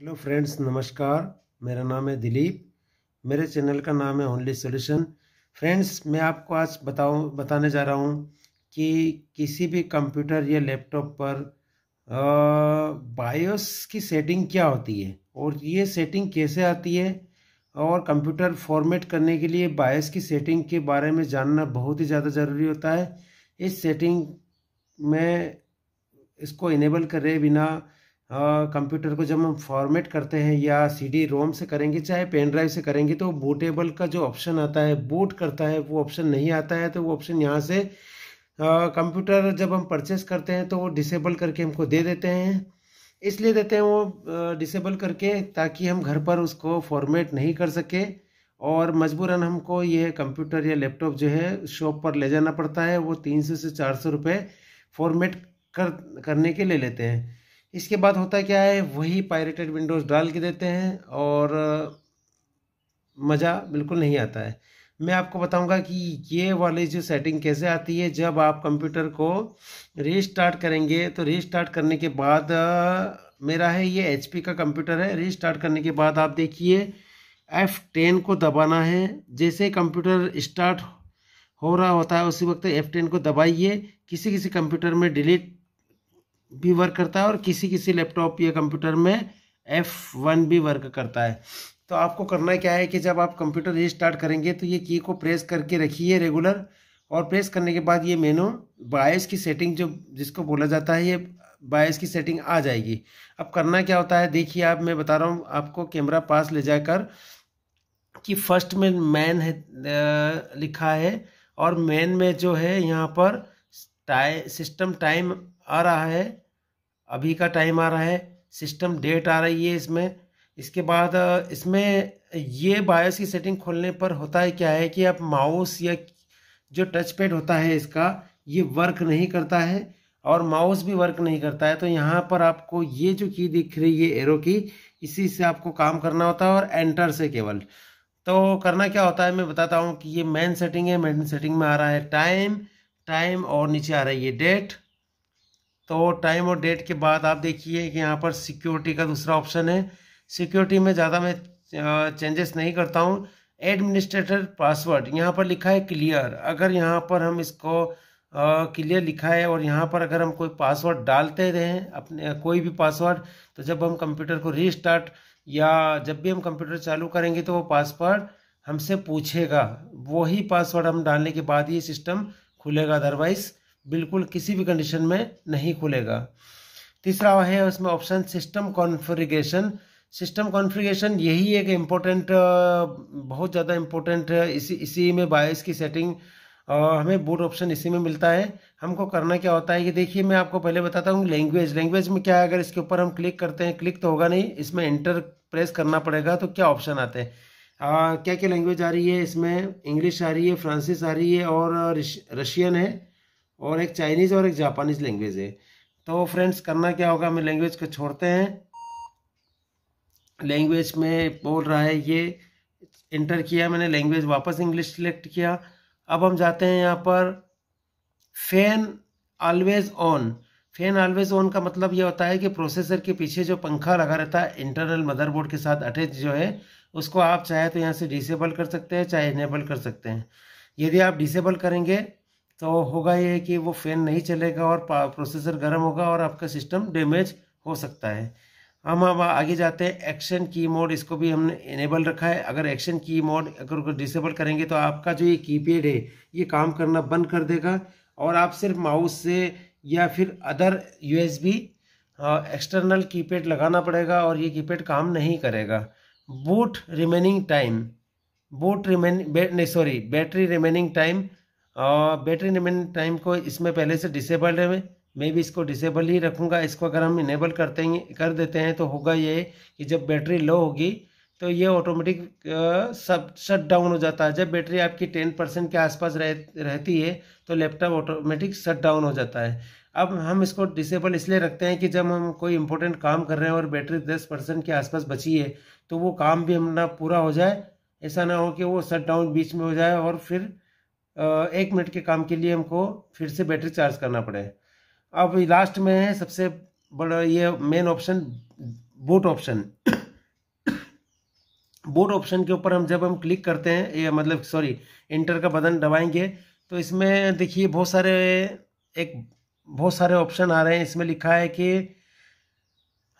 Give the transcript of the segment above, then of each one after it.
hello friends नमस्कार मेरा नाम है दिलीप मेरे चैनल का नाम है ओनली सॉल्यूशन फ्रेंड्स मैं आपको आज बताऊं बताने जा रहा हूं कि किसी भी कंप्यूटर या लैपटॉप पर बायोस की सेटिंग क्या होती है और ये सेटिंग कैसे आती है और कंप्यूटर फॉर्मेट करने के लिए बायोस की सेटिंग के बारे में जानना बहुत ही ज़्यादा ज़रूरी होता है इस सेटिंग में इसको इनेबल करे बिना कंप्यूटर को जब हम फॉर्मेट करते हैं या सीडी रोम से करेंगे चाहे पेन ड्राइव से करेंगे तो बूटेबल का जो ऑप्शन आता है बूट करता है वो ऑप्शन नहीं आता है तो वो ऑप्शन यहाँ से कंप्यूटर जब हम परचेस करते हैं तो वो डिसेबल करके हमको दे देते हैं इसलिए देते हैं वो डिसेबल करके ताकि हम घर पर उसको फॉर्मेट नहीं कर सके और मजबूरन हमको ये कंप्यूटर या लैपटॉप जो है शॉप पर ले जाना पड़ता है वो तीन सौ से चार सौ रुपये फॉर्मेट कर करने के ले लेते हैं इसके बाद होता क्या है वही पायरेटेड विंडोज़ डाल के देते हैं और मज़ा बिल्कुल नहीं आता है मैं आपको बताऊंगा कि ये वाली जो सेटिंग कैसे आती है जब आप कंप्यूटर को रीस्टार्ट करेंगे तो रीस्टार्ट करने के बाद मेरा है ये एच का कंप्यूटर है रीस्टार्ट करने के बाद आप देखिए एफ़ टेन को दबाना है जैसे कंप्यूटर स्टार्ट हो रहा होता है उसी वक्त एफ़ टेन को दबाइए किसी किसी कंप्यूटर में डिलीट भी वर्क करता है और किसी किसी लैपटॉप या कंप्यूटर में एफ वन भी वर्क करता है तो आपको करना क्या है कि जब आप कंप्यूटर रिस्टार्ट करेंगे तो ये की को प्रेस करके रखिए रेगुलर और प्रेस करने के बाद ये मेनू बायस की सेटिंग जो जिसको बोला जाता है ये बायस की सेटिंग आ जाएगी अब करना क्या होता है देखिए आप मैं बता रहा हूँ आपको कैमरा पास ले जाकर कि फर्स्ट में मैन है लिखा है और मैन में जो है यहाँ पर टाइ सिस्टम टाइम आ रहा है अभी का टाइम आ रहा है सिस्टम डेट आ रही है इसमें इसके बाद इसमें ये बायोस की सेटिंग खोलने पर होता है क्या है कि आप माउस या जो टच पैड होता है इसका ये वर्क नहीं करता है और माउस भी वर्क नहीं करता है तो यहाँ पर आपको ये जो की दिख रही है एरो की इसी से आपको काम करना होता है और एंटर से केवल तो करना क्या होता है मैं बताता हूँ कि ये मेन सेटिंग है मेन सेटिंग में आ रहा है टाइम टाइम और नीचे आ रहा है ये डेट तो टाइम और डेट के बाद आप देखिए कि यहाँ पर सिक्योरिटी का दूसरा ऑप्शन है सिक्योरिटी में ज़्यादा मैं चेंजेस नहीं करता हूँ एडमिनिस्ट्रेटर पासवर्ड यहाँ पर लिखा है क्लियर अगर यहाँ पर हम इसको क्लियर लिखा है और यहाँ पर अगर हम कोई पासवर्ड डालते रहें अपने कोई भी पासवर्ड तो जब हम कंप्यूटर को रीस्टार्ट या जब भी हम कंप्यूटर चालू करेंगे तो वो पासवर्ड हमसे पूछेगा वही पासवर्ड हम डालने के बाद ये सिस्टम खुलेगा अदरवाइज बिल्कुल किसी भी कंडीशन में नहीं खुलेगा तीसरा है उसमें option system configuration system configuration यही एक इम्पोर्टेंट बहुत ज़्यादा इम्पोर्टेंट इसी इसी में बायस की सेटिंग हमें बूट ऑप्शन इसी में मिलता है हमको करना क्या होता है कि देखिए मैं आपको पहले बताता हूँ लैंग्वेज लैंग्वेज में क्या है अगर इसके ऊपर हम क्लिक करते हैं क्लिक तो होगा नहीं इसमें इंटर प्रेस करना पड़ेगा तो क्या ऑप्शन आते हैं आ, क्या क्या लैंग्वेज आ रही है इसमें इंग्लिश आ रही है फ्रांसिस आ रही है और रशियन है और एक चाइनीज़ और एक जापानीज़ लैंग्वेज है तो फ्रेंड्स करना क्या होगा हमें लैंग्वेज को छोड़ते हैं लैंग्वेज में बोल रहा है ये इंटर किया मैंने लैंग्वेज वापस इंग्लिश सिलेक्ट किया अब हम जाते हैं यहाँ पर fan always on fan always on का मतलब ये होता है कि प्रोसेसर के पीछे जो पंखा लगा रहता है इंटरनल मदरबोर्ड के साथ अटैच जो है उसको आप चाहे तो यहाँ से डिसेबल कर सकते हैं चाहे इनेबल कर सकते हैं यदि आप डिसेबल करेंगे तो होगा ये कि वो फ़ैन नहीं चलेगा और प्रोसेसर गर्म होगा और आपका सिस्टम डैमेज हो सकता है हम अब आगे जाते हैं एक्शन की मोड इसको भी हमने इनेबल रखा है अगर एक्शन की मोड अगर डिसेबल करेंगे तो आपका जो ये कीपैड है ये काम करना बंद कर देगा और आप सिर्फ माउस से या फिर अदर यूएसबी एक्सटर्नल कीपैड लगाना पड़ेगा और ये कीपैड काम नहीं करेगा boot remaining time boot remain नहीं sorry battery remaining time battery remaining time को इसमें पहले से डिसेबल्ड है मैं भी इसको डिसेबल ही रखूँगा इसको अगर हम इनेबल करते हैं कर देते हैं तो होगा ये कि जब बैटरी लो होगी तो ये ऑटोमेटिक सब शट डाउन हो जाता है जब बैटरी आपकी टेन परसेंट के आसपास रह रहती है तो लैपटॉप ऑटोमेटिक शट डाउन हो जाता है अब हम इसको डिसेबल इसलिए रखते हैं कि जब हम कोई इम्पोर्टेंट काम कर रहे हैं और बैटरी दस परसेंट के आसपास बची है तो वो काम भी हमारा पूरा हो जाए ऐसा ना हो कि वो शट डाउन बीच में हो जाए और फिर एक मिनट के काम के लिए हमको फिर से बैटरी चार्ज करना पड़े अब लास्ट में है सबसे बड़ा ये main option boot option boot option के ऊपर हम जब हम क्लिक करते हैं ये मतलब सॉरी इंटर का बदन दबाएंगे तो इसमें देखिए बहुत सारे एक बहुत सारे ऑप्शन आ रहे हैं इसमें लिखा है कि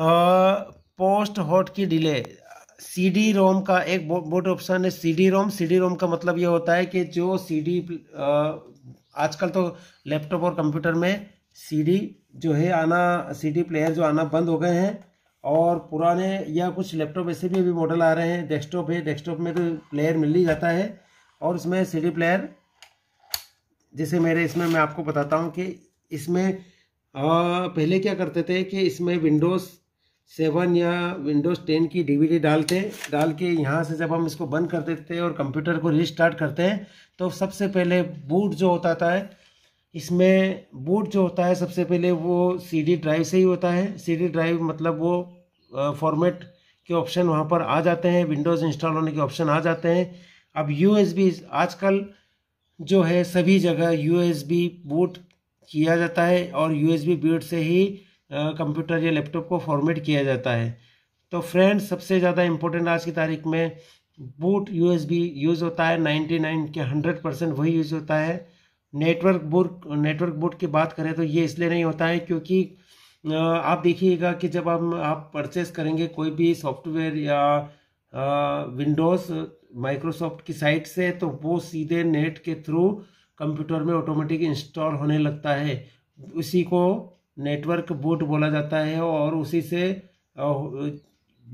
पोस्ट हॉट की डिले सी डी रोम का एक बोट ऑप्शन है सी डी रोम सी डी रोम का मतलब ये होता है कि जो सी डी आजकल तो लैपटॉप और कंप्यूटर में सी डी जो है आना सी डी प्लेयर जो आना बंद हो गए हैं और पुराने या कुछ लैपटॉप ऐसे भी अभी मॉडल आ रहे हैं डेस्कटॉप है डेस्कटॉप में तो प्लेयर मिल ही जाता है और उसमें सी डी प्लेयर जैसे मेरे इसमें मैं आपको बताता हूँ कि इसमें आ, पहले क्या करते थे कि इसमें विंडोज़ सेवन या विंडोज़ टेन की डीवीडी डालते डाल के यहाँ से जब हम इसको बंद कर देते हैं और कंप्यूटर को रिस्टार्ट करते हैं तो सबसे पहले बूट जो होता था इसमें बूट जो होता है सबसे पहले वो सीडी ड्राइव से ही होता है सीडी ड्राइव मतलब वो फॉर्मेट के ऑप्शन वहाँ पर आ जाते हैं विंडोज़ इंस्टॉल होने के ऑप्शन आ जाते हैं अब यू आजकल जो है सभी जगह यू बूट किया जाता है और यूएसबी बीट से ही कंप्यूटर या लैपटॉप को फॉर्मेट किया जाता है तो फ्रेंड्स सबसे ज़्यादा इम्पोर्टेंट आज की तारीख में बूट यूएसबी यूज़ होता है नाइन के हंड्रेड परसेंट वही यूज़ होता है नेटवर्क बूट नेटवर्क बूट की बात करें तो ये इसलिए नहीं होता है क्योंकि आप देखिएगा कि जब हम आप परचेस करेंगे कोई भी सॉफ्टवेयर या विंडोज़ माइक्रोसॉफ्ट की साइट से तो वो सीधे नेट के थ्रू कंप्यूटर में ऑटोमेटिक इंस्टॉल होने लगता है उसी को नेटवर्क बूट बोला जाता है और उसी से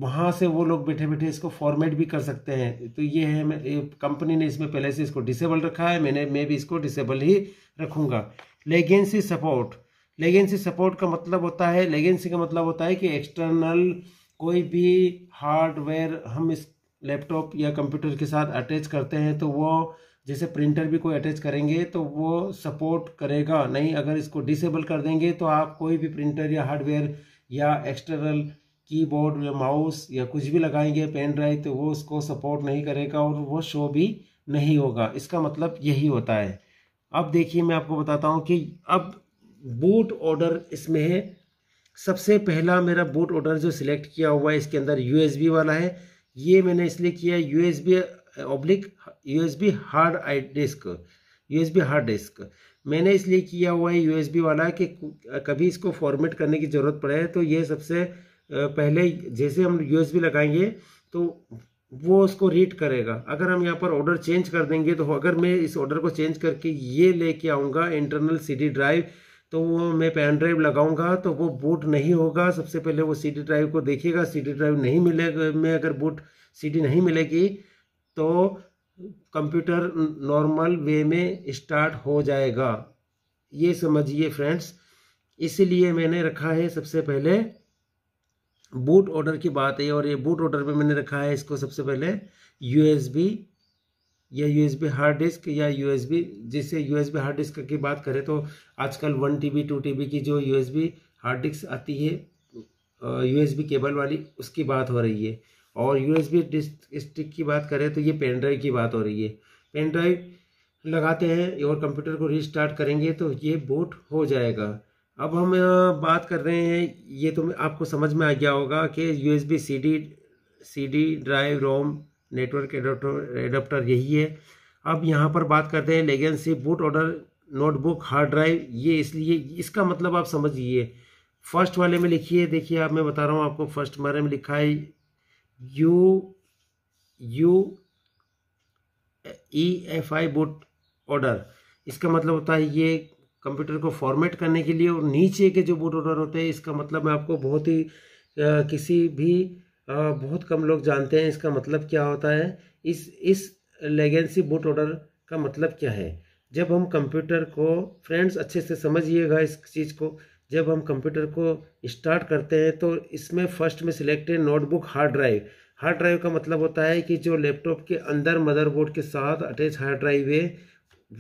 वहाँ से वो लोग बैठे बैठे इसको फॉर्मेट भी कर सकते हैं तो ये है मैं कंपनी ने इसमें पहले से इसको डिसेबल रखा है मैंने मैं भी इसको डिसेबल ही रखूँगा लेगेंसी सपोर्ट लेगेंसी सपोर्ट का मतलब होता है लेगेंसी का मतलब होता है कि एक्सटर्नल कोई भी हार्डवेयर हम इस लैपटॉप या कंप्यूटर के साथ अटैच करते हैं तो वो जैसे प्रिंटर भी कोई अटैच करेंगे तो वो सपोर्ट करेगा नहीं अगर इसको डिसेबल कर देंगे तो आप कोई भी प्रिंटर या हार्डवेयर या एक्सटर्नल कीबोर्ड या माउस या कुछ भी लगाएंगे पेन ड्राइव तो वो उसको सपोर्ट नहीं करेगा और वो शो भी नहीं होगा इसका मतलब यही होता है अब देखिए मैं आपको बताता हूँ कि अब बूट ऑर्डर इसमें है सबसे पहला मेरा बूट ऑर्डर जो सिलेक्ट किया हुआ है इसके अंदर यूएसबी वाला है ये मैंने इसलिए किया है यूएसबी ऑब्लिक यूएसबी हार्ड आई डिस्क यूएसबी हार्ड डिस्क मैंने इसलिए किया हुआ है यूएसबी वाला कि कभी इसको फॉर्मेट करने की ज़रूरत पड़े तो ये सबसे पहले जैसे हम यूएसबी लगाएंगे तो वो उसको रीड करेगा अगर हम यहाँ पर ऑर्डर चेंज कर देंगे तो अगर मैं इस ऑर्डर को चेंज करके ये लेके आऊँगा इंटरनल डी ड्राइव तो वो मैं पेन ड्राइव लगाऊंगा तो वो बूट नहीं होगा सबसे पहले वो सीडी ड्राइव को देखेगा सीडी ड्राइव नहीं मिलेगा मैं अगर बूट सीडी नहीं मिलेगी तो कंप्यूटर नॉर्मल वे में स्टार्ट हो जाएगा ये समझिए फ्रेंड्स इसीलिए मैंने रखा है सबसे पहले बूट ऑर्डर की बात है और ये बूट ऑर्डर में मैंने रखा है इसको सबसे पहले यूएसबी या यूएसबी हार्ड डिस्क या यूएसबी जिससे यूएसबी हार्ड डिस्क की बात करें तो आजकल वन टीबी टू टीबी की जो यूएसबी हार्ड डिस्क आती है यूएसबी केबल वाली उसकी बात हो रही है और यूएसबी स्टिक की बात करें तो ये पेन ड्राइव की बात हो रही है पेन ड्राइव लगाते हैं और कंप्यूटर को रिस्टार्ट करेंगे तो ये बूट हो जाएगा अब हम बात कर रहे हैं ये तो आपको समझ में आ गया होगा कि U S B C D C D drive ROM network adapter adapter यही है अब यहाँ पर बात करते हैं legacy boot order notebook hard drive ये इसलिए इसका मतलब आप समझिए फर्स्ट वाले में लिखिए देखिए आप मैं बता रहा हूँ आपको फर्स्ट वाले में लिखा है U U E F I boot order इसका मतलब होता है ये कंप्यूटर को फॉर्मेट करने के लिए और नीचे के जो बुट ऑर्डर होते हैं इसका मतलब मैं आपको बहुत ही आ, किसी भी आ, बहुत कम लोग जानते हैं इसका मतलब क्या होता है इस इस लेगेंसी बुट ऑर्डर का मतलब क्या है जब हम कंप्यूटर को फ्रेंड्स अच्छे से समझिएगा इस चीज़ को जब हम कंप्यूटर को स्टार्ट करते हैं तो इसमें फर्स्ट में सिलेक्ट है notebook hard drive hard drive का मतलब होता है कि जो लैपटॉप के अंदर मदरबोर्ड के साथ अटैच हार्ड ड्राइव है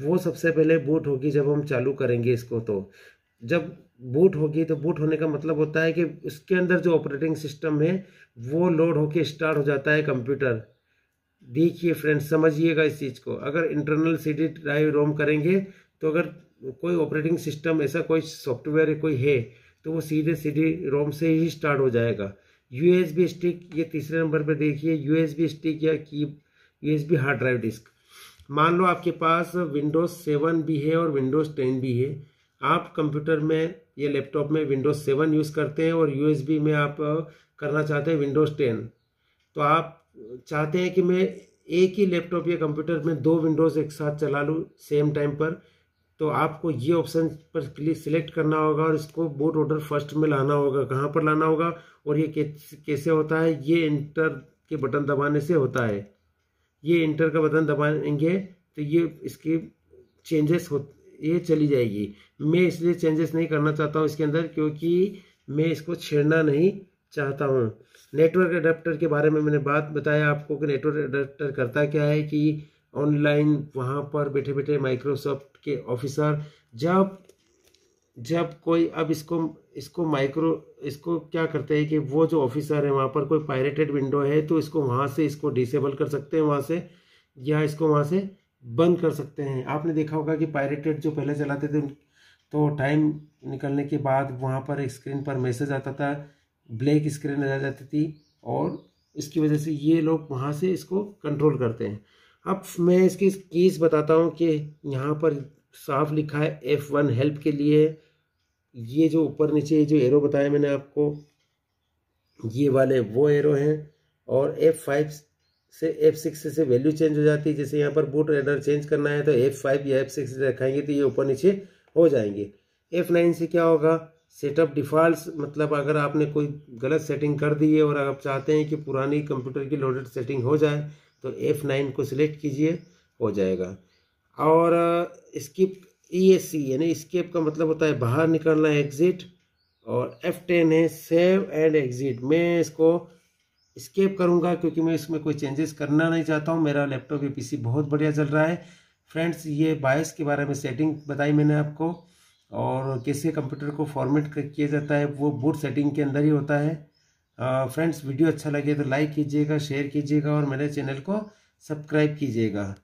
वो सबसे पहले बूट होगी जब हम चालू करेंगे इसको तो जब बूट होगी तो बूट होने का मतलब होता है कि उसके अंदर जो ऑपरेटिंग सिस्टम है वो लोड होकर स्टार्ट हो जाता है कंप्यूटर देखिए फ्रेंड्स समझिएगा इस चीज़ को अगर इंटरनल सीडी ड्राइव रोम करेंगे तो अगर कोई ऑपरेटिंग सिस्टम ऐसा कोई सॉफ्टवेयर कोई है तो वो सीधे सीधे रोम से ही स्टार्ट हो जाएगा यूएसबी स्टिक ये तीसरे नंबर पर देखिए यूएसबी स्टिक या की यूएसबी हार्ड ड्राइव डिस्क मान लो आपके पास विंडोज़ सेवन भी है और विंडोज़ टेन भी है आप कंप्यूटर में या लैपटॉप में विंडोज़ सेवन यूज़ करते हैं और यूएसबी में आप करना चाहते हैं विंडोज़ टेन तो आप चाहते हैं कि मैं एक ही लैपटॉप या कंप्यूटर में दो विंडोज़ एक साथ चला लूँ सेम टाइम पर तो आपको ये ऑप्शन पर क्लिक सिलेक्ट करना होगा और इसको बोट ऑर्डर फर्स्ट में लाना होगा कहाँ पर लाना होगा और ये कैसे होता है ये इंटर के बटन दबाने से होता है ये इंटर का बटन दबाएंगे तो ये इसके चेंजेस हो ये चली जाएगी मैं इसलिए चेंजेस नहीं करना चाहता हूँ इसके अंदर क्योंकि मैं इसको छेड़ना नहीं चाहता हूँ नेटवर्क अडेप्टर के बारे में मैंने बात बताया आपको कि नेटवर्क अडेप्टर करता क्या है कि ऑनलाइन वहाँ पर बैठे बैठे माइक्रोसॉफ्ट के ऑफिसर जब जब कोई अब इसको इसको माइक्रो इसको क्या करते हैं कि वो जो ऑफिसर है वहाँ पर कोई पायरेटेड विंडो है तो इसको वहाँ से इसको डिसेबल कर सकते हैं वहाँ से या इसको वहाँ से बंद कर सकते हैं आपने देखा होगा कि पायरेटेड जो पहले चलाते थे तो टाइम निकलने के बाद वहाँ पर एक स्क्रीन पर मैसेज आता था ब्लैक स्क्रीन आ जाती थी और इसकी वजह से ये लोग वहाँ से इसको कंट्रोल करते हैं अब मैं इसकी कीज बताता हूँ कि यहाँ पर साफ लिखा है एफ़ वन हेल्प के लिए ये जो ऊपर नीचे जो एरो बताया मैंने आपको ये वाले वो एरो हैं और एफ़ फाइव से एफ सिक्स से वैल्यू चेंज हो जाती है जैसे यहाँ पर बूट रेडर चेंज करना है तो एफ फाइव या एफ सिक्स रखाएंगे तो ये ऊपर नीचे हो जाएंगे एफ नाइन से क्या होगा सेटअप डिफ़ॉल्ट मतलब अगर आपने कोई गलत सेटिंग कर दी है और आप चाहते हैं कि पुरानी कंप्यूटर की लोडेड सेटिंग हो जाए तो एफ़ नाइन को सिलेक्ट कीजिए हो जाएगा और स्किप ई एस सी यानी स्केप का मतलब होता है बाहर निकलना है एग्ज़िट और एफ़ टेन है सेव एंड एग्ज़िट मैं इसको स्केप करूँगा क्योंकि मैं इसमें कोई चेंजेस करना नहीं चाहता हूँ मेरा लैपटॉप ये पीसी बहुत बढ़िया चल रहा है फ्रेंड्स ये बायस के बारे में सेटिंग बताई मैंने आपको और कैसे कंप्यूटर को फॉर्मेट किया जाता है वो बूट सेटिंग के अंदर ही होता है फ्रेंड्स वीडियो अच्छा लगे तो लाइक कीजिएगा शेयर कीजिएगा और मेरे चैनल को सब्सक्राइब कीजिएगा